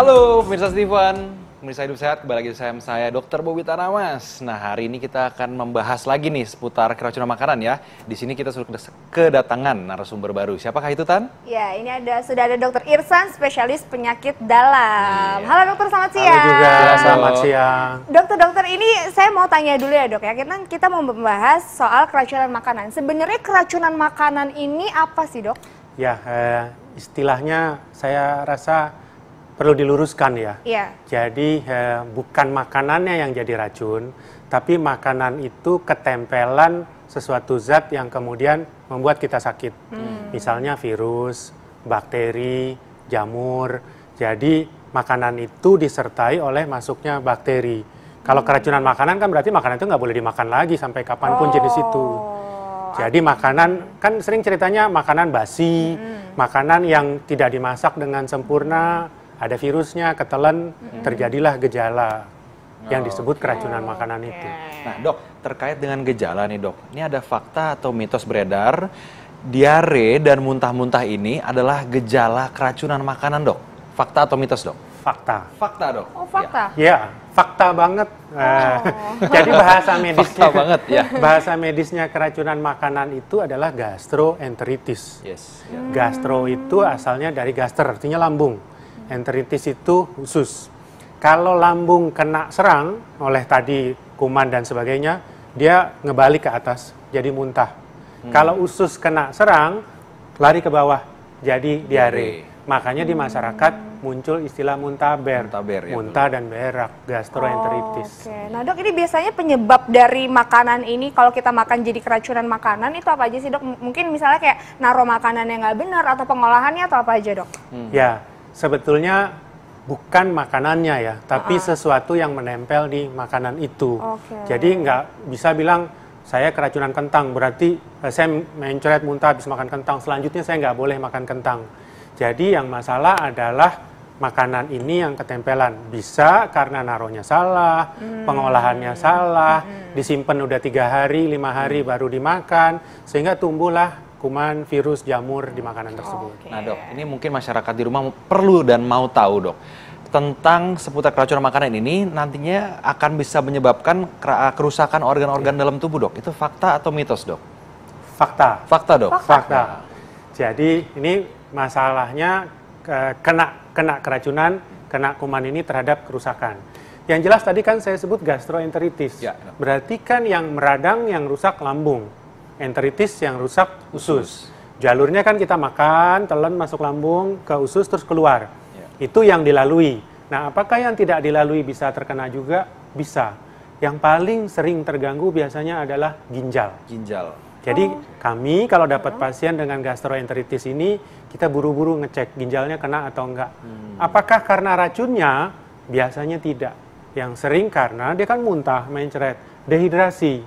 Halo pemirsa Steven, pemirsa hidup sehat, kembali lagi saya, saya Dr. Bobi Tanamas. Nah hari ini kita akan membahas lagi nih seputar keracunan makanan ya. Di sini kita sudah kedatangan narasumber baru. Siapakah itu Tan? Ya ini ada sudah ada Dr. Irsan, spesialis penyakit dalam. Iya. Halo dokter, selamat siang. Halo juga, selamat siang. Dokter, dokter ini saya mau tanya dulu ya dok ya. Kita kita mau membahas soal keracunan makanan. Sebenarnya keracunan makanan ini apa sih dok? Ya eh, istilahnya saya rasa perlu diluruskan ya. Iya. Jadi eh, bukan makanannya yang jadi racun, tapi makanan itu ketempelan sesuatu zat yang kemudian membuat kita sakit. Hmm. Misalnya virus, bakteri, jamur. Jadi makanan itu disertai oleh masuknya bakteri. Kalau hmm. keracunan makanan kan berarti makanan itu nggak boleh dimakan lagi sampai kapanpun oh. jenis itu. Jadi makanan kan sering ceritanya makanan basi, hmm. makanan yang tidak dimasak dengan sempurna, ada virusnya ketelan hmm. terjadilah gejala yang disebut okay. keracunan makanan itu. Nah, Dok, terkait dengan gejala nih, Dok. Ini ada fakta atau mitos beredar diare dan muntah-muntah ini adalah gejala keracunan makanan, Dok. Fakta atau mitos, Dok? Fakta. Fakta, Dok. Oh, fakta. Ya, ya fakta banget. Oh. Eh, jadi bahasa medisnya fakta banget, ya. Bahasa medisnya keracunan makanan itu adalah gastroenteritis. Yes. Yeah. Gastro itu asalnya dari gaster, artinya lambung enteritis itu usus. Kalau lambung kena serang oleh tadi kuman dan sebagainya, dia ngebalik ke atas, jadi muntah. Hmm. Kalau usus kena serang, lari ke bawah, jadi diare. Makanya di masyarakat muncul istilah muntaber, muntaber ya, muntah dan berak, gastroenteritis. Oh, Oke, okay. nah dok ini biasanya penyebab dari makanan ini kalau kita makan jadi keracunan makanan itu apa aja sih dok? Mungkin misalnya kayak naruh makanan yang nggak benar atau pengolahannya atau apa aja dok? Hmm. Ya, sebetulnya bukan makanannya ya, tapi uh sesuatu yang menempel di makanan itu. Okay. Jadi nggak bisa bilang saya keracunan kentang, berarti eh, saya mencoret muntah habis makan kentang. Selanjutnya saya nggak boleh makan kentang. Jadi yang masalah adalah makanan ini yang ketempelan. Bisa karena naruhnya salah, hmm. pengolahannya salah, hmm. disimpan udah tiga hari, lima hari hmm. baru dimakan, sehingga tumbuhlah kuman, virus, jamur di makanan tersebut. Okay. Nah dok, ini mungkin masyarakat di rumah perlu dan mau tahu dok tentang seputar keracunan makanan ini nantinya akan bisa menyebabkan kerusakan organ-organ dalam tubuh dok. Itu fakta atau mitos dok? Fakta. Fakta dok. Fakta. fakta. Nah. Jadi ini masalahnya kena kena keracunan, kena kuman ini terhadap kerusakan. Yang jelas tadi kan saya sebut gastroenteritis. Ya, Berarti kan yang meradang, yang rusak lambung enteritis yang rusak usus. Jalurnya kan kita makan, telan masuk lambung ke usus terus keluar. Yeah. Itu yang dilalui. Nah, apakah yang tidak dilalui bisa terkena juga? Bisa. Yang paling sering terganggu biasanya adalah ginjal. Ginjal. Jadi oh. kami kalau dapat pasien dengan gastroenteritis ini, kita buru-buru ngecek ginjalnya kena atau enggak. Hmm. Apakah karena racunnya? Biasanya tidak. Yang sering karena dia kan muntah, mencret, dehidrasi,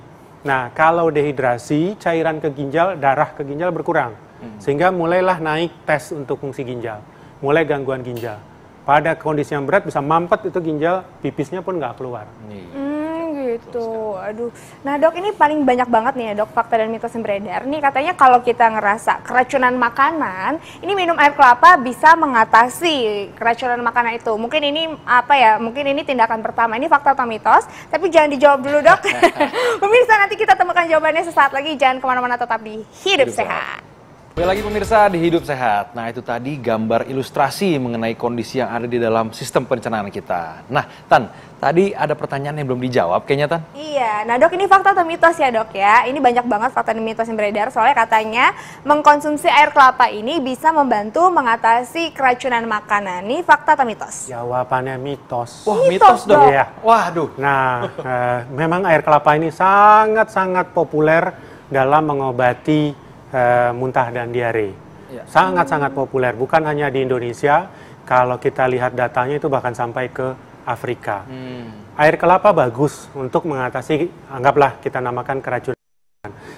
Nah, kalau dehidrasi, cairan ke ginjal, darah ke ginjal berkurang. Hmm. Sehingga mulailah naik tes untuk fungsi ginjal. Mulai gangguan ginjal. Pada kondisi yang berat bisa mampet itu ginjal, pipisnya pun nggak keluar. Iya. Hmm gitu. Aduh. Nah, Dok, ini paling banyak banget nih ya, Dok, fakta dan mitos yang beredar. Nih katanya kalau kita ngerasa keracunan makanan, ini minum air kelapa bisa mengatasi keracunan makanan itu. Mungkin ini apa ya? Mungkin ini tindakan pertama. Ini fakta atau mitos? Tapi jangan dijawab dulu, Dok. Pemirsa, nanti kita temukan jawabannya sesaat lagi. Jangan kemana mana tetap di Hidup, Hidup sehat. sehat. Kembali lagi pemirsa di Hidup Sehat. Nah itu tadi gambar ilustrasi mengenai kondisi yang ada di dalam sistem pencernaan kita. Nah Tan, tadi ada pertanyaan yang belum dijawab kayaknya Tan. Iya, nah dok ini fakta atau mitos ya dok ya? Ini banyak banget fakta dan mitos yang beredar soalnya katanya mengkonsumsi air kelapa ini bisa membantu mengatasi keracunan makanan. Ini fakta atau mitos? Jawabannya mitos. Wah mitos, mitos dok. dok. Iya. Waduh. Nah eh, memang air kelapa ini sangat-sangat populer dalam mengobati uh, muntah dan diare. Ya. Sangat-sangat ya. populer, bukan hanya di Indonesia. Kalau kita lihat datanya itu bahkan sampai ke Afrika. Hmm. Air kelapa bagus untuk mengatasi, anggaplah kita namakan keracunan.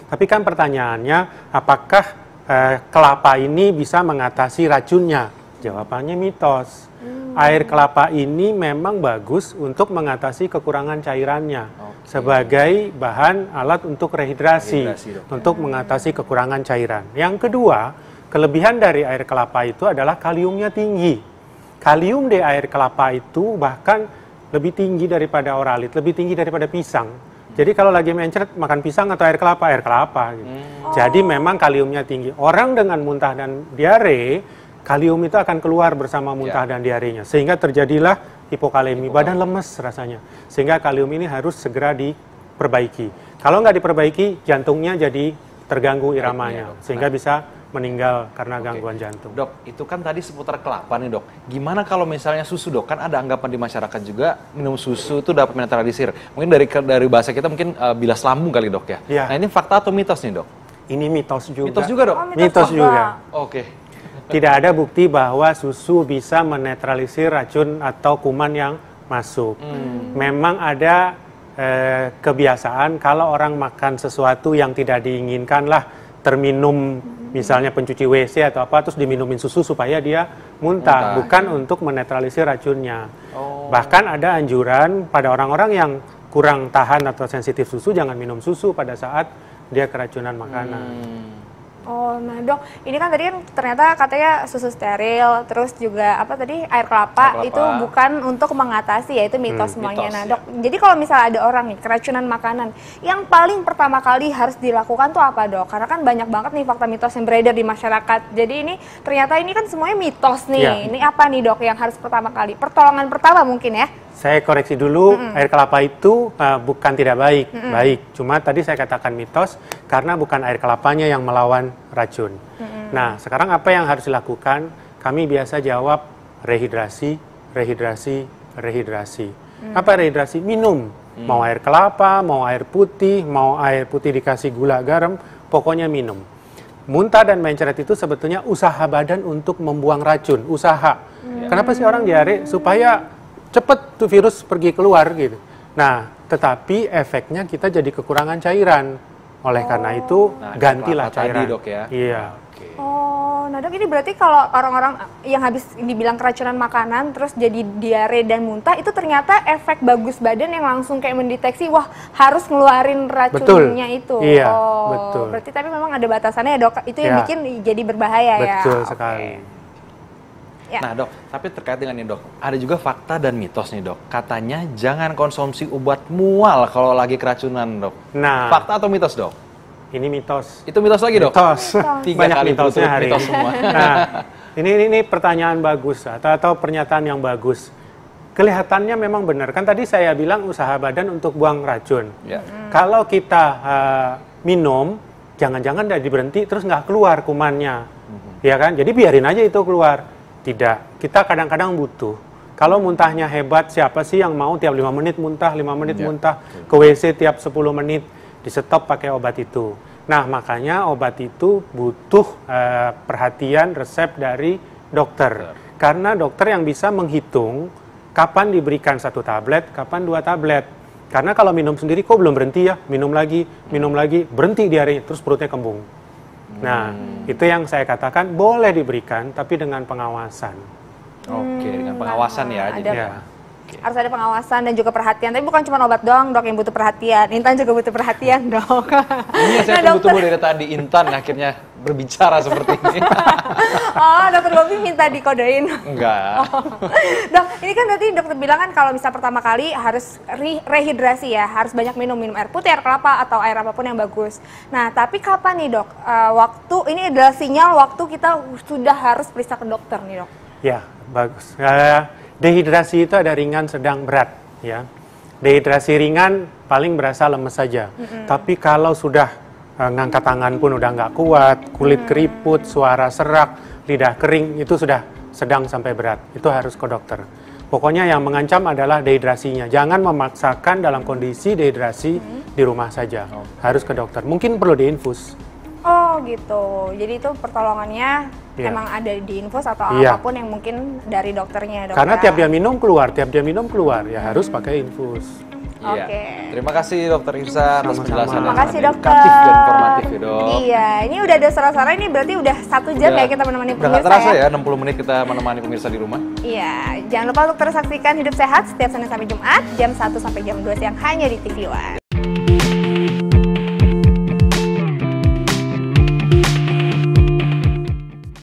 Tapi kan pertanyaannya, apakah eh, kelapa ini bisa mengatasi racunnya? Jawabannya mitos. Hmm. Air kelapa ini memang bagus untuk mengatasi kekurangan cairannya. Okay sebagai bahan alat untuk rehidrasi, rehidrasi untuk mengatasi kekurangan cairan. Yang kedua, kelebihan dari air kelapa itu adalah kaliumnya tinggi. Kalium di air kelapa itu bahkan lebih tinggi daripada oralit, lebih tinggi daripada pisang. Jadi kalau lagi mencret makan pisang atau air kelapa, air kelapa. Gitu. Hmm. Jadi oh. memang kaliumnya tinggi. Orang dengan muntah dan diare, kalium itu akan keluar bersama muntah yeah. dan diarenya. Sehingga terjadilah hipokalemi, badan lemes rasanya. Sehingga kalium ini harus segera diperbaiki. Kalau nggak diperbaiki, jantungnya jadi terganggu iya, iramanya, sehingga bisa meninggal karena gangguan Oke. jantung. Dok, itu kan tadi seputar kelapa nih dok. Gimana kalau misalnya susu dok? Kan ada anggapan di masyarakat juga minum susu itu dapat menetralisir. Mungkin dari dari bahasa kita mungkin uh, bilas lambung kali dok ya. ya. Nah ini fakta atau mitos nih dok? Ini mitos juga. Mitos juga dok? Oh, mitos, mitos juga. juga. Oke tidak ada bukti bahwa susu bisa menetralisir racun atau kuman yang masuk. Hmm. Memang ada eh, kebiasaan kalau orang makan sesuatu yang tidak diinginkan lah terminum misalnya pencuci WC atau apa terus diminumin susu supaya dia muntah, muntah. bukan untuk menetralisir racunnya. Oh. Bahkan ada anjuran pada orang-orang yang kurang tahan atau sensitif susu jangan minum susu pada saat dia keracunan makanan. Hmm. Oh, nah dok, ini kan tadi kan ternyata katanya susu steril, terus juga apa tadi air kelapa, air kelapa. itu bukan untuk mengatasi ya itu mitos hmm, semuanya. Mitos, nah ya. dok, ya. jadi kalau misalnya ada orang nih keracunan makanan, yang paling pertama kali harus dilakukan tuh apa dok? Karena kan banyak banget nih fakta mitos yang beredar di masyarakat. Jadi ini ternyata ini kan semuanya mitos nih. Ya. Ini apa nih dok yang harus pertama kali? Pertolongan pertama mungkin ya? saya koreksi dulu mm -hmm. air kelapa itu uh, bukan tidak baik, mm -hmm. baik. Cuma tadi saya katakan mitos karena bukan air kelapanya yang melawan racun. Mm -hmm. Nah, sekarang apa yang harus dilakukan? Kami biasa jawab rehidrasi, rehidrasi, rehidrasi. Mm Apa rehidrasi? Minum. Mm. Mau air kelapa, mau air putih, mau air putih dikasih gula garam, pokoknya minum. Muntah dan mencret itu sebetulnya usaha badan untuk membuang racun, usaha. Mm Kenapa sih orang diare? Supaya cepat tuh virus pergi keluar gitu. Nah, tetapi efeknya kita jadi kekurangan cairan. Oleh oh. karena itu nah, gantilah cairan. Tadi, dok ya. Iya. Oh, nah dok ini berarti kalau orang-orang yang habis dibilang keracunan makanan terus jadi diare dan muntah itu ternyata efek bagus badan yang langsung kayak mendeteksi wah harus ngeluarin racunnya betul. itu. Iya, oh, betul. Berarti tapi memang ada batasannya ya dok. Itu yang ya. bikin jadi berbahaya betul ya. Betul sekali. Okay. Ya. Nah dok, tapi terkait dengan ini dok, ada juga fakta dan mitos nih dok. Katanya jangan konsumsi obat mual kalau lagi keracunan dok. Nah, fakta atau mitos dok? Ini mitos. Itu mitos lagi dok. Mitos. Tiga Banyak kali mitosnya hari mitos semua. Nah, ini, ini ini pertanyaan bagus atau atau pernyataan yang bagus. Kelihatannya memang benar kan tadi saya bilang usaha badan untuk buang racun. Ya. Hmm. Kalau kita uh, minum, jangan-jangan dari berhenti terus nggak keluar kumannya, hmm. ya kan? Jadi biarin aja itu keluar tidak. Kita kadang-kadang butuh. Kalau muntahnya hebat, siapa sih yang mau tiap 5 menit muntah, 5 menit ya. muntah, ke WC tiap 10 menit, disetop pakai obat itu. Nah, makanya obat itu butuh uh, perhatian resep dari dokter. Karena dokter yang bisa menghitung kapan diberikan satu tablet, kapan dua tablet. Karena kalau minum sendiri kok belum berhenti ya, minum lagi, minum lagi, berhenti di diare, terus perutnya kembung. Nah, hmm. itu yang saya katakan boleh diberikan tapi dengan pengawasan. Oke, okay, dengan hmm. pengawasan ya. Nah, ada, jadi ya. Okay. Harus ada pengawasan dan juga perhatian. Tapi bukan cuma obat doang dok yang butuh perhatian. Intan juga butuh perhatian dok. Ini iya, saya nah, tunggu dari tadi Intan akhirnya berbicara seperti ini. oh, dokter Gopi minta dikodein. Enggak. Oh. Dok, ini kan berarti dokter bilang kan kalau misal pertama kali harus re rehidrasi ya, harus banyak minum minum air putih, air kelapa atau air apapun yang bagus. Nah, tapi kapan nih dok? Uh, waktu ini adalah sinyal waktu kita sudah harus periksa ke dokter nih dok. Ya, bagus. Uh, Dehidrasi itu ada ringan, sedang, berat, ya. Dehidrasi ringan paling berasa lemes saja. Mm-hmm. Tapi kalau sudah uh, ngangkat tangan pun udah nggak kuat, kulit mm-hmm. keriput, suara serak, lidah kering, itu sudah sedang sampai berat. Itu harus ke dokter. Pokoknya yang mengancam adalah dehidrasinya. Jangan memaksakan dalam kondisi dehidrasi hmm. di rumah saja. Oh. Harus ke dokter. Mungkin perlu diinfus gitu. Jadi itu pertolongannya yeah. emang ada di infus atau yeah. apapun yang mungkin dari dokternya. Dokter. Karena tiap dia minum keluar, tiap dia minum keluar ya hmm. harus pakai infus. Iya. Iya. Oke. Okay. Ya. Terima kasih dokter Irsa atas penjelasan. Terima kasih dokter. dan informatif ya dok. Iya, ini udah ada sara-sara ini berarti udah satu jam udah, iya. ya kita menemani pemirsa. Udah terasa ya. ya 60 menit kita menemani pemirsa di rumah. Iya, jangan lupa untuk terus saksikan hidup sehat setiap Senin sampai Jumat jam 1 sampai jam 2 siang hanya di TV One.